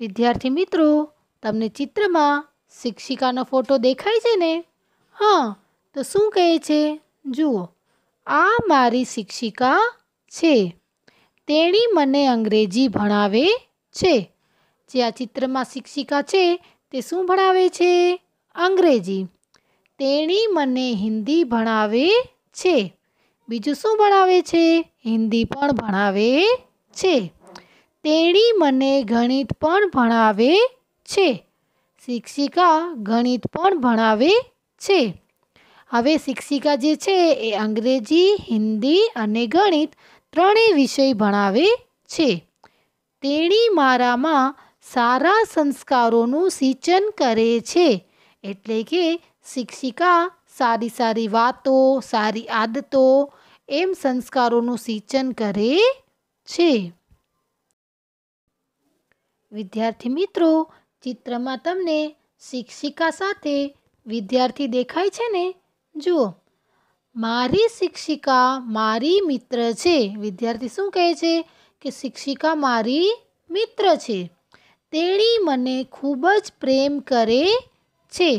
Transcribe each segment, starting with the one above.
વિદ્યાર્થી મિત્રો તમને ચિત્રમાં શિક્ષિકાનો ફોટો દેખાય છે ને હા તો શું કહે છે જુઓ આ મારી શિક્ષિકા છે તેણી મને અંગ્રેજી ભણાવે છે જે આ ચિત્રમાં શિક્ષિકા છે તે શું ભણાવે છે અંગ્રેજી તેણી મને હિન્દી ભણાવે છે બીજું શું ભણાવે છે હિન્દી પણ ભણાવે છે તેણી મને ગણિત પણ ભણાવે છે શિક્ષિકા ગણિત પણ ભણાવે છે હવે શિક્ષિકા જે છે એ અંગ્રેજી હિન્દી અને ગણિત ત્રણેય વિષય ભણાવે છે તેણી મારામાં સારા સંસ્કારોનું સિંચન કરે છે એટલે કે શિક્ષિકા સારી સારી વાતો સારી આદતો એમ સંસ્કારોનું સિંચન કરે છે વિદ્યાર્થી મિત્રો ચિત્રમાં તમને શિક્ષિકા સાથે વિદ્યાર્થી દેખાય છે ને જુઓ મારી શિક્ષિકા મારી મિત્ર છે વિદ્યાર્થી શું કહે છે કે શિક્ષિકા મારી મિત્ર છે તેણી મને ખૂબ જ પ્રેમ કરે છે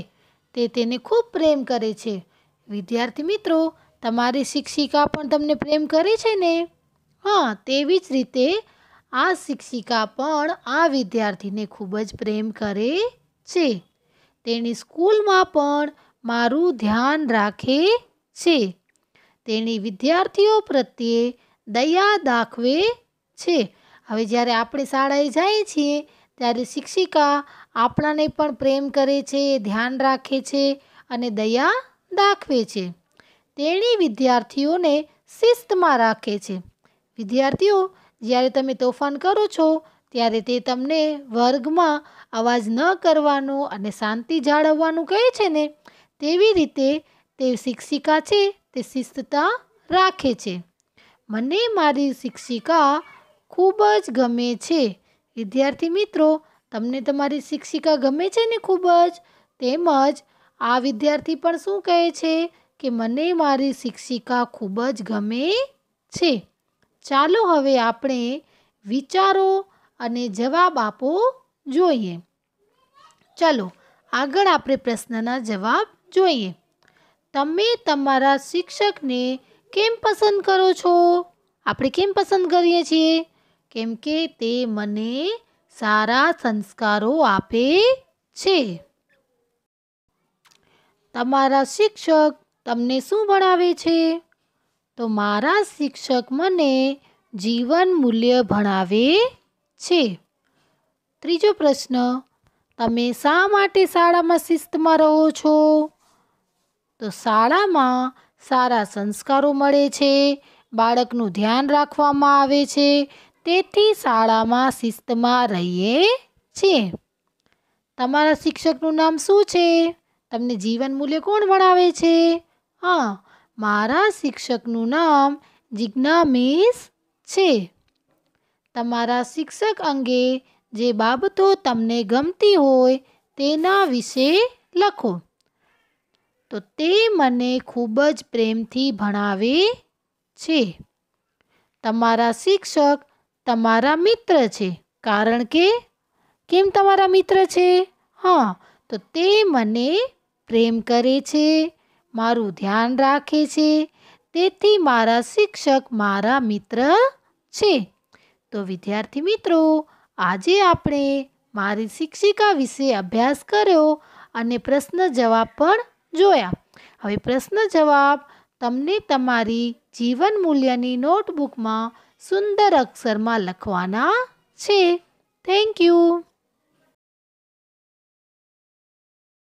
તે તેને ખૂબ પ્રેમ કરે છે વિદ્યાર્થી મિત્રો તમારી શિક્ષિકા પણ તમને પ્રેમ કરે છે ને હા તેવી જ રીતે આ શિક્ષિકા પણ આ વિદ્યાર્થીને ખૂબ જ પ્રેમ કરે છે તેણી સ્કૂલમાં પણ મારું ધ્યાન રાખે છે તેણી વિદ્યાર્થીઓ પ્રત્યે દયા દાખવે છે હવે જ્યારે આપણે શાળાએ જઈએ છીએ ત્યારે શિક્ષિકા આપણાને પણ પ્રેમ કરે છે ધ્યાન રાખે છે અને દયા દાખવે છે તેણી વિદ્યાર્થીઓને શિસ્તમાં રાખે છે વિદ્યાર્થીઓ જ્યારે તમે તોફાન કરો છો ત્યારે તે તમને વર્ગમાં અવાજ ન કરવાનો અને શાંતિ જાળવવાનું કહે છે ને તેવી રીતે તે શિક્ષિકા છે તે શિસ્તતા રાખે છે મને મારી શિક્ષિકા ખૂબ જ ગમે છે વિદ્યાર્થી મિત્રો તમને તમારી શિક્ષિકા ગમે છે ને ખૂબ જ તેમજ આ વિદ્યાર્થી પણ શું કહે છે કે મને મારી શિક્ષિકા ખૂબ જ ગમે છે ચાલો હવે આપણે વિચારો અને જવાબ આપો જોઈએ ચાલો આગળ આપણે પ્રશ્નના જવાબ જોઈએ તમે તમારા શિક્ષકને કેમ પસંદ કરો છો આપણે કેમ પસંદ કરીએ છીએ કેમ કે તે મને સારા સંસ્કારો આપે છે તમારા શિક્ષક તમને શું ભણાવે છે તો મારા શિક્ષક મને જીવન મૂલ્ય ભણાવે છે ત્રીજો પ્રશ્ન તમે શા માટે શાળામાં શિસ્તમાં રહો છો તો શાળામાં સારા સંસ્કારો મળે છે બાળકનું ધ્યાન રાખવામાં આવે છે તેથી શાળામાં શિસ્તમાં રહીએ છીએ તમારા શિક્ષકનું નામ શું છે તમને જીવન મૂલ્ય કોણ ભણાવે છે હા મારા શિક્ષકનું નામ જિજ્ઞા મિસ છે તમારા શિક્ષક અંગે જે બાબતો તમને ગમતી હોય તેના વિશે લખો તો તે મને ખૂબ જ પ્રેમથી ભણાવે છે તમારા શિક્ષક તમારા મિત્ર છે કારણ કે કેમ તમારા મિત્ર છે હા તો તે મને પ્રેમ કરે છે મારું ધ્યાન રાખે છે તેથી મારા શિક્ષક મારા મિત્ર છે તો વિદ્યાર્થી મિત્રો આજે આપણે મારી શિક્ષિકા વિશે અભ્યાસ કર્યો અને પ્રશ્ન જવાબ પણ જોયા હવે પ્રશ્ન જવાબ તમને તમારી જીવન મૂલ્યની નોટબુકમાં સુંદર અક્ષરમાં લખવાના છે થેન્ક યુ